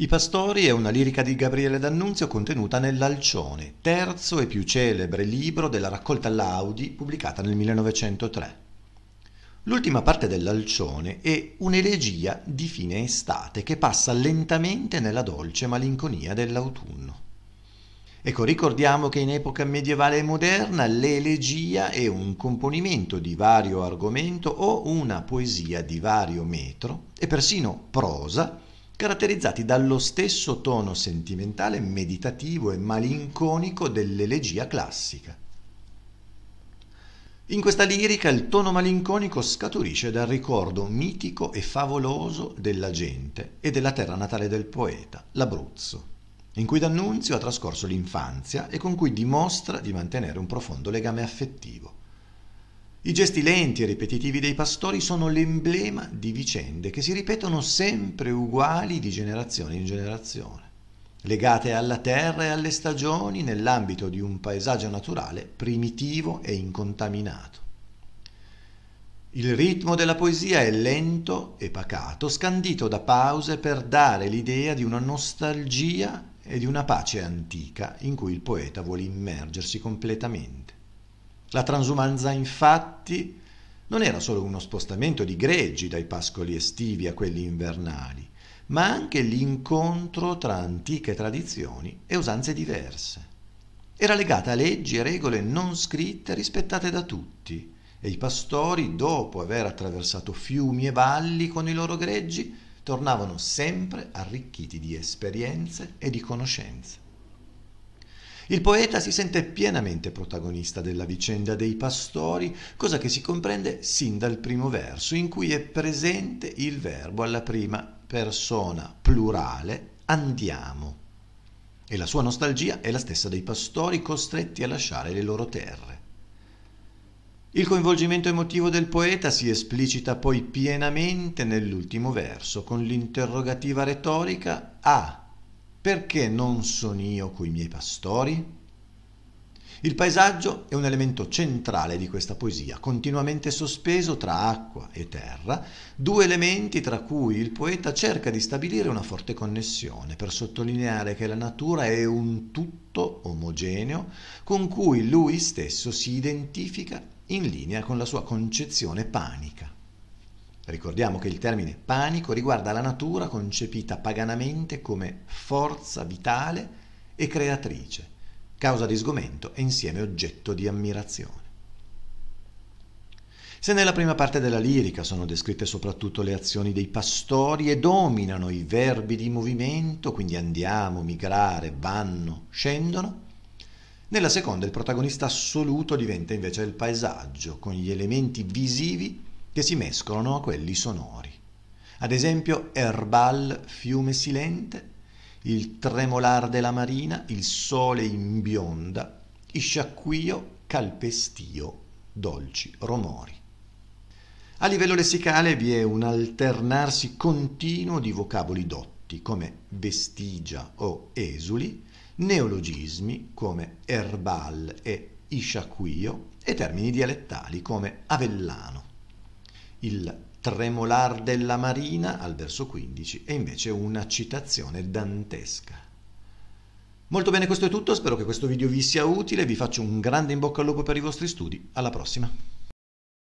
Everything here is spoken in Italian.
I Pastori è una lirica di Gabriele D'Annunzio contenuta nell'Alcione, terzo e più celebre libro della raccolta Laudi pubblicata nel 1903. L'ultima parte dell'Alcione è un'elegia di fine estate che passa lentamente nella dolce malinconia dell'autunno. Ecco, ricordiamo che in epoca medievale e moderna l'elegia è un componimento di vario argomento o una poesia di vario metro e persino prosa caratterizzati dallo stesso tono sentimentale, meditativo e malinconico dell'elegia classica. In questa lirica il tono malinconico scaturisce dal ricordo mitico e favoloso della gente e della terra natale del poeta, l'Abruzzo, in cui D'Annunzio ha trascorso l'infanzia e con cui dimostra di mantenere un profondo legame affettivo. I gesti lenti e ripetitivi dei pastori sono l'emblema di vicende che si ripetono sempre uguali di generazione in generazione, legate alla terra e alle stagioni nell'ambito di un paesaggio naturale primitivo e incontaminato. Il ritmo della poesia è lento e pacato, scandito da pause per dare l'idea di una nostalgia e di una pace antica in cui il poeta vuole immergersi completamente. La transumanza infatti non era solo uno spostamento di greggi dai pascoli estivi a quelli invernali, ma anche l'incontro tra antiche tradizioni e usanze diverse. Era legata a leggi e regole non scritte rispettate da tutti, e i pastori, dopo aver attraversato fiumi e valli con i loro greggi, tornavano sempre arricchiti di esperienze e di conoscenze. Il poeta si sente pienamente protagonista della vicenda dei pastori, cosa che si comprende sin dal primo verso, in cui è presente il verbo alla prima persona plurale andiamo. E la sua nostalgia è la stessa dei pastori costretti a lasciare le loro terre. Il coinvolgimento emotivo del poeta si esplicita poi pienamente nell'ultimo verso con l'interrogativa retorica a perché non sono io coi miei pastori? Il paesaggio è un elemento centrale di questa poesia, continuamente sospeso tra acqua e terra, due elementi tra cui il poeta cerca di stabilire una forte connessione per sottolineare che la natura è un tutto omogeneo con cui lui stesso si identifica in linea con la sua concezione panica. Ricordiamo che il termine panico riguarda la natura concepita paganamente come forza vitale e creatrice, causa di sgomento e insieme oggetto di ammirazione. Se nella prima parte della lirica sono descritte soprattutto le azioni dei pastori e dominano i verbi di movimento, quindi andiamo, migrare, vanno, scendono, nella seconda il protagonista assoluto diventa invece il paesaggio, con gli elementi visivi che si mescolano a quelli sonori. Ad esempio Erbal, fiume silente, il tremolar della marina, il sole in bionda, isciacquio, calpestio, dolci romori. A livello lessicale vi è un alternarsi continuo di vocaboli dotti come vestigia o esuli, neologismi come erbal e isciacquio e termini dialettali come avellano. Il tremolar della marina al verso 15 è invece una citazione dantesca. Molto bene, questo è tutto, spero che questo video vi sia utile, vi faccio un grande in bocca al lupo per i vostri studi, alla prossima!